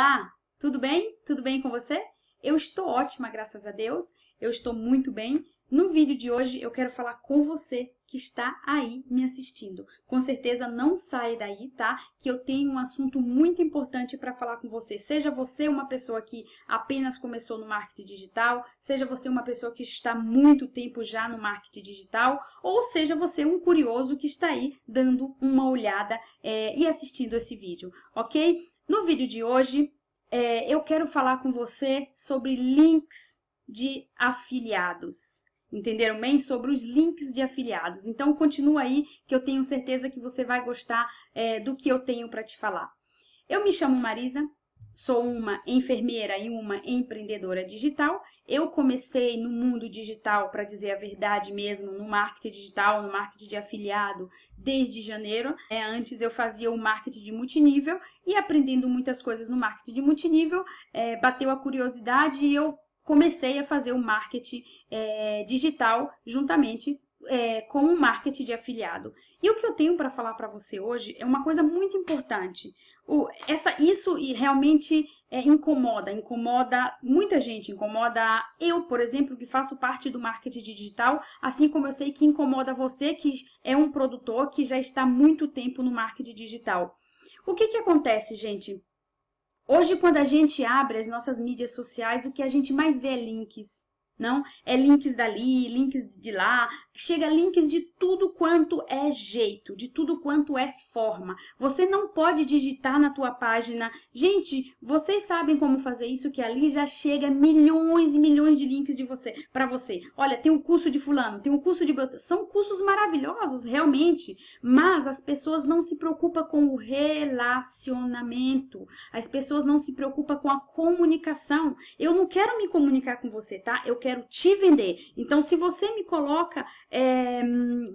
Olá, tá? tudo bem? Tudo bem com você? Eu estou ótima, graças a Deus. Eu estou muito bem. No vídeo de hoje eu quero falar com você que está aí me assistindo. Com certeza não sai daí, tá? Que eu tenho um assunto muito importante para falar com você. Seja você uma pessoa que apenas começou no marketing digital, seja você uma pessoa que está muito tempo já no marketing digital, ou seja você um curioso que está aí dando uma olhada é, e assistindo esse vídeo, ok? No vídeo de hoje, é, eu quero falar com você sobre links de afiliados. Entenderam bem? Sobre os links de afiliados. Então, continua aí que eu tenho certeza que você vai gostar é, do que eu tenho para te falar. Eu me chamo Marisa, sou uma enfermeira e uma empreendedora digital. Eu comecei no mundo digital, para dizer a verdade mesmo, no marketing digital, no marketing de afiliado, desde janeiro. É, antes eu fazia o marketing de multinível e aprendendo muitas coisas no marketing de multinível, é, bateu a curiosidade e eu comecei a fazer o marketing é, digital juntamente é, com o um marketing de afiliado. E o que eu tenho para falar para você hoje é uma coisa muito importante. O, essa, isso realmente é, incomoda, incomoda muita gente, incomoda eu, por exemplo, que faço parte do marketing digital, assim como eu sei que incomoda você, que é um produtor que já está há muito tempo no marketing digital. O que, que acontece, gente? Hoje, quando a gente abre as nossas mídias sociais, o que a gente mais vê é links não? É links dali, links de lá, chega links de tudo quanto é jeito, de tudo quanto é forma. Você não pode digitar na tua página, gente, vocês sabem como fazer isso que ali já chega milhões e milhões de links de você para você. Olha, tem o um curso de fulano, tem o um curso de são cursos maravilhosos realmente, mas as pessoas não se preocupam com o relacionamento. As pessoas não se preocupam com a comunicação. Eu não quero me comunicar com você, tá? Eu quero quero te vender. Então, se você me coloca, é,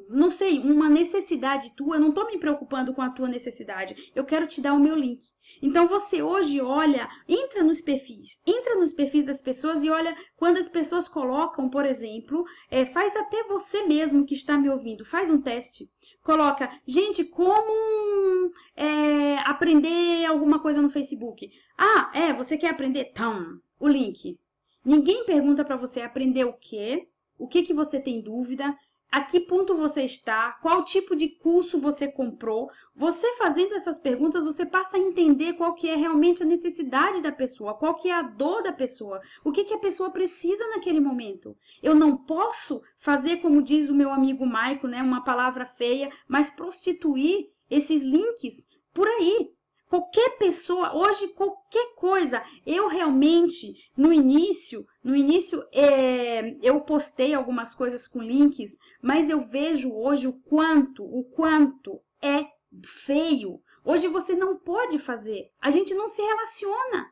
não sei, uma necessidade tua, eu não estou me preocupando com a tua necessidade, eu quero te dar o meu link. Então, você hoje olha, entra nos perfis, entra nos perfis das pessoas e olha quando as pessoas colocam, por exemplo, é, faz até você mesmo que está me ouvindo, faz um teste. Coloca, gente, como é, aprender alguma coisa no Facebook? Ah, é, você quer aprender? Tão, o link. Ninguém pergunta para você aprender o quê, o que, que você tem dúvida, a que ponto você está, qual tipo de curso você comprou. Você fazendo essas perguntas, você passa a entender qual que é realmente a necessidade da pessoa, qual que é a dor da pessoa, o que, que a pessoa precisa naquele momento. Eu não posso fazer, como diz o meu amigo Maico, né, uma palavra feia, mas prostituir esses links por aí, qualquer pessoa, hoje qualquer coisa, eu realmente no início, no início é, eu postei algumas coisas com links, mas eu vejo hoje o quanto, o quanto é feio. Hoje você não pode fazer, a gente não se relaciona.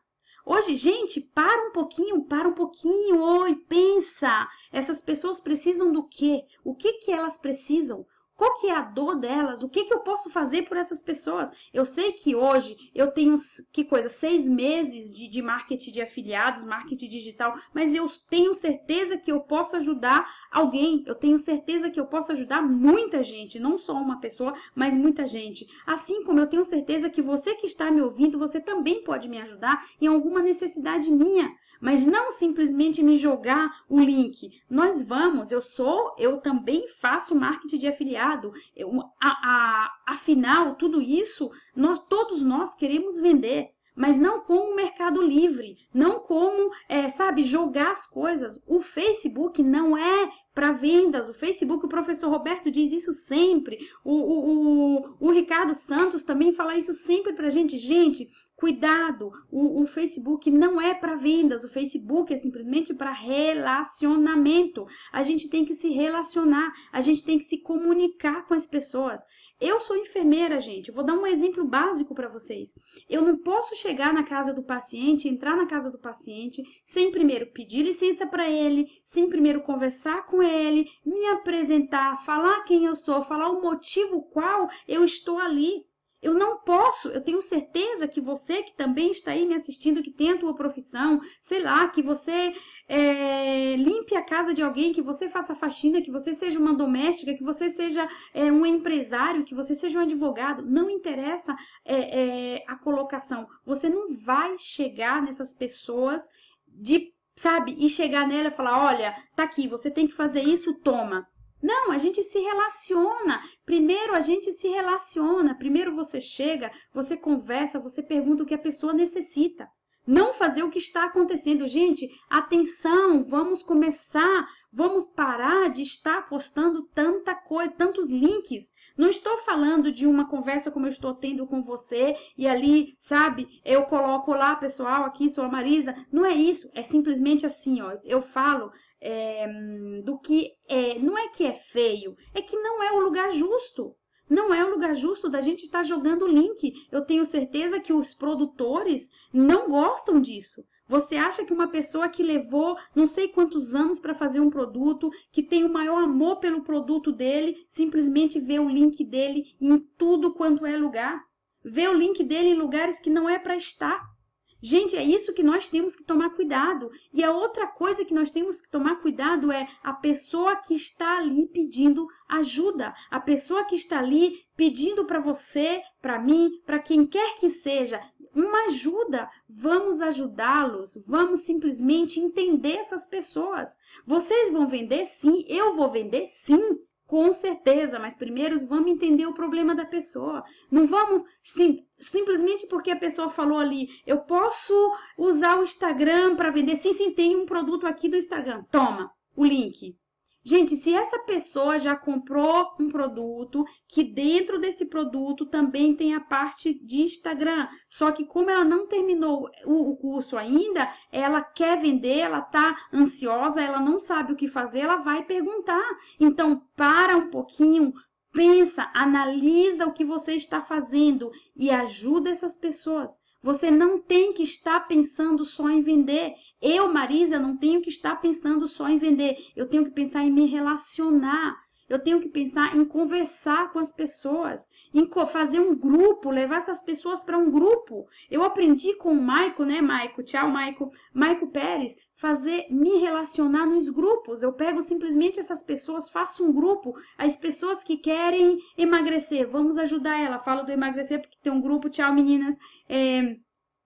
Hoje, gente, para um pouquinho, para um pouquinho, oi, pensa. Essas pessoas precisam do quê? O que que elas precisam? Qual que é a dor delas? O que, que eu posso fazer por essas pessoas? Eu sei que hoje eu tenho, que coisa, seis meses de, de marketing de afiliados, marketing digital, mas eu tenho certeza que eu posso ajudar alguém, eu tenho certeza que eu posso ajudar muita gente, não só uma pessoa, mas muita gente. Assim como eu tenho certeza que você que está me ouvindo, você também pode me ajudar em alguma necessidade minha, mas não simplesmente me jogar o link. Nós vamos, eu sou, eu também faço marketing de afiliados mercado. A, a, afinal, tudo isso, nós, todos nós queremos vender, mas não como mercado livre, não como, é, sabe, jogar as coisas. O Facebook não é para vendas. O Facebook, o professor Roberto diz isso sempre. O, o, o, o Ricardo Santos também fala isso sempre para gente. Gente, Cuidado, o, o Facebook não é para vendas, o Facebook é simplesmente para relacionamento. A gente tem que se relacionar, a gente tem que se comunicar com as pessoas. Eu sou enfermeira, gente, vou dar um exemplo básico para vocês. Eu não posso chegar na casa do paciente, entrar na casa do paciente, sem primeiro pedir licença para ele, sem primeiro conversar com ele, me apresentar, falar quem eu sou, falar o motivo qual eu estou ali. Eu não posso, eu tenho certeza que você que também está aí me assistindo, que tem a tua profissão, sei lá, que você é, limpe a casa de alguém, que você faça faxina, que você seja uma doméstica, que você seja é, um empresário, que você seja um advogado, não interessa é, é a colocação. Você não vai chegar nessas pessoas de, sabe, e chegar nela e falar, olha, tá aqui, você tem que fazer isso, toma não, a gente se relaciona. Primeiro a gente se relaciona. Primeiro você chega, você conversa, você pergunta o que a pessoa necessita. Não fazer o que está acontecendo. Gente, atenção, vamos começar, vamos parar de estar postando tanta coisa, tantos links. Não estou falando de uma conversa como eu estou tendo com você e ali, sabe, eu coloco lá, pessoal, aqui, sou a Marisa. Não é isso, é simplesmente assim, ó. Eu falo é, do que é, não é que é feio, é que não é o lugar justo não é o lugar justo da gente estar jogando o link. Eu tenho certeza que os produtores não gostam disso. Você acha que uma pessoa que levou não sei quantos anos para fazer um produto, que tem o maior amor pelo produto dele, simplesmente vê o link dele em tudo quanto é lugar? Vê o link dele em lugares que não é para estar? Gente, é isso que nós temos que tomar cuidado. E a outra coisa que nós temos que tomar cuidado é a pessoa que está ali pedindo ajuda, a pessoa que está ali pedindo para você, para mim, para quem quer que seja, uma ajuda. Vamos ajudá-los, vamos simplesmente entender essas pessoas. Vocês vão vender sim, eu vou vender sim, com certeza, mas primeiro vamos entender o problema da pessoa. Não vamos sim, simplesmente porque a pessoa falou ali, eu posso usar o Instagram para vender. Sim, sim, tem um produto aqui do Instagram. Toma o link. Gente, se essa pessoa já comprou um produto, que dentro desse produto também tem a parte de Instagram, só que como ela não terminou o, curso ainda, ela quer vender, ela tá ansiosa, ela não sabe o que fazer, ela vai perguntar. Então, para um pouquinho, pensa, analisa o que você está fazendo e ajuda essas pessoas. Você não tem que estar pensando só em vender. Eu, Marisa, não tenho que estar pensando só em vender. Eu tenho que pensar em me relacionar. Eu tenho que pensar em conversar com as pessoas, em fazer um grupo, levar essas pessoas para um grupo. Eu aprendi com o Maico, né, Maico? Tchau, Maico. Maico Pérez, fazer me relacionar nos grupos. Eu pego simplesmente essas pessoas, faço um grupo, as pessoas que querem emagrecer, vamos ajudar ela. Falo do emagrecer porque tem um grupo, tchau, meninas. É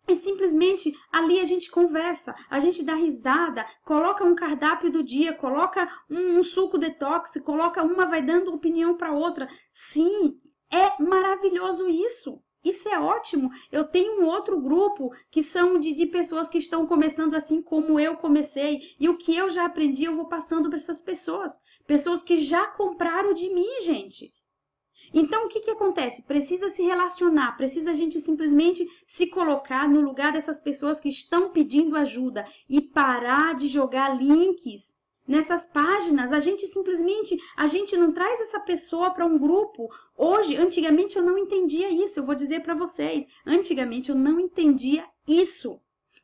e simplesmente ali a gente conversa, a gente dá risada, coloca um cardápio do dia, coloca um, um suco detox, coloca uma, vai dando opinião para outra. Sim, é maravilhoso isso. Isso é ótimo. Eu tenho um outro grupo que são de, de, pessoas que estão começando assim como eu comecei. E o que eu já aprendi, eu vou passando para essas pessoas. Pessoas que já compraram de mim, gente. Então, o que, que acontece? Precisa se relacionar, precisa a gente simplesmente se colocar no lugar dessas pessoas que estão pedindo ajuda e parar de jogar links nessas páginas. A gente simplesmente, a gente não traz essa pessoa para um grupo. Hoje, antigamente eu não entendia isso, eu vou dizer para vocês, antigamente eu não entendia isso.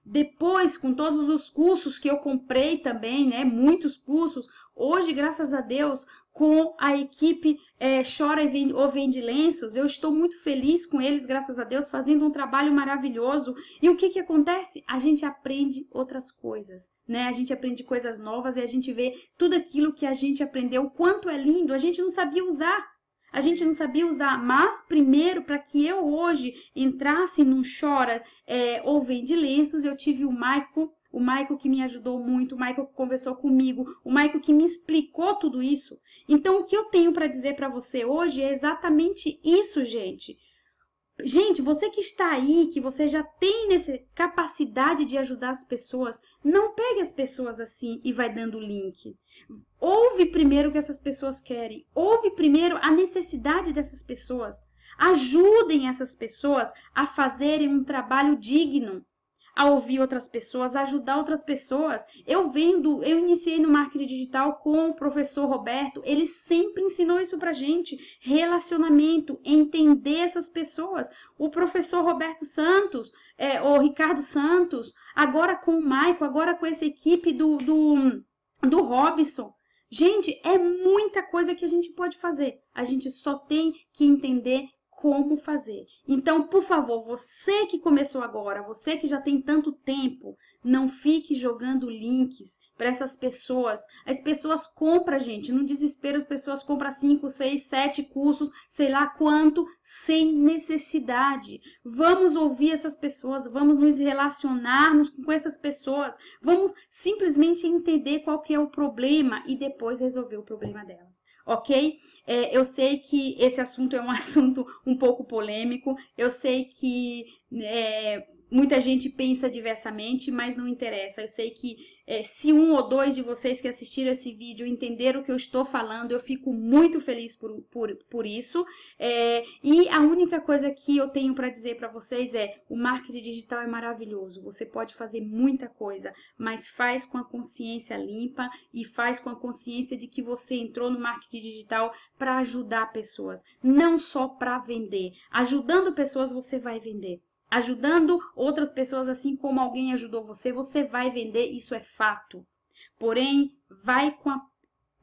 Depois, com todos os cursos que eu comprei também, né? Muitos cursos. Hoje, graças a Deus, com a equipe é, Chora ou Vende Lenços, eu estou muito feliz com eles, graças a Deus, fazendo um trabalho maravilhoso. E o que, que acontece? A gente aprende outras coisas, né? A gente aprende coisas novas e a gente vê tudo aquilo que a gente aprendeu, o quanto é lindo, a gente não sabia usar a gente não sabia usar, mas primeiro, para que eu hoje entrasse num chora é, ou vende lenços, eu tive o Maico, o Maico que me ajudou muito, o Maico que conversou comigo, o Maico que me explicou tudo isso. Então, o que eu tenho para dizer para você hoje é exatamente isso, gente. Gente, você que está aí, que você já tem capacidade de ajudar as pessoas, não pegue as pessoas assim e vai dando link. Ouve primeiro o que essas pessoas querem. Ouve primeiro a necessidade dessas pessoas. Ajudem essas pessoas a fazerem um trabalho digno, a ouvir outras pessoas, a ajudar outras pessoas. Eu vendo, eu iniciei no marketing digital com o professor Roberto, ele sempre ensinou isso pra gente, relacionamento, entender essas pessoas. O professor Roberto Santos, é, o Ricardo Santos, agora com o Maico, agora com essa equipe do, do, do Robson. Gente, é muita coisa que a gente pode fazer. A gente só tem que entender como fazer. Então, por favor, você que começou agora, você que já tem tanto tempo, não fique jogando links para essas pessoas. As pessoas compram, gente, no desespero as pessoas compram 5, 6, 7 cursos, sei lá quanto, sem necessidade. Vamos ouvir essas pessoas, vamos nos relacionarmos com essas pessoas, vamos simplesmente entender qual que é o problema e depois resolver o problema delas ok? É, eu sei que esse assunto é um assunto um pouco polêmico, eu sei que é, Muita gente pensa diversamente, mas não interessa. Eu sei que é, se um ou dois de vocês que assistiram esse vídeo entenderam o que eu estou falando, eu fico muito feliz por, por, por isso. É, e a única coisa que eu tenho para dizer para vocês é: o marketing digital é maravilhoso. Você pode fazer muita coisa, mas faz com a consciência limpa e faz com a consciência de que você entrou no marketing digital para ajudar pessoas, não só para vender. Ajudando pessoas, você vai vender ajudando outras pessoas assim como alguém ajudou você, você vai vender, isso é fato. Porém, vai com a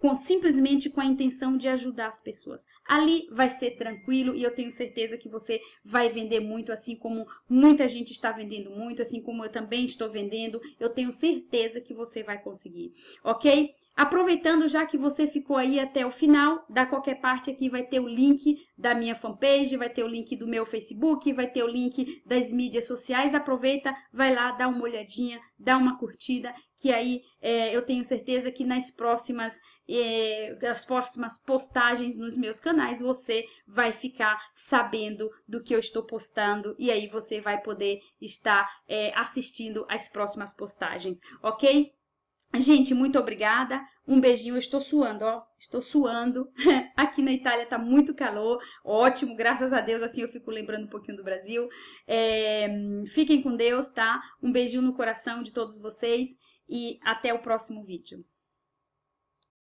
com, simplesmente com a intenção de ajudar as pessoas. Ali vai ser tranquilo e eu tenho certeza que você vai vender muito, assim como muita gente está vendendo muito, assim como eu também estou vendendo. Eu tenho certeza que você vai conseguir, ok? Aproveitando já que você ficou aí até o final, da qualquer parte aqui vai ter o link da minha fanpage, vai ter o link do meu Facebook, vai ter o link das mídias sociais. Aproveita, vai lá, dá uma olhadinha, dá uma curtida, que aí é, eu tenho certeza que nas próximas, é, nas próximas postagens nos meus canais você vai ficar sabendo do que eu estou postando e aí você vai poder estar é, assistindo às próximas postagens, ok? Gente, muito obrigada. Um beijinho. Eu estou suando, ó. Estou suando. Aqui na Itália tá muito calor. Ótimo, graças a Deus. Assim eu fico lembrando um pouquinho do Brasil. É... Fiquem com Deus, tá? Um beijinho no coração de todos vocês e até o próximo vídeo.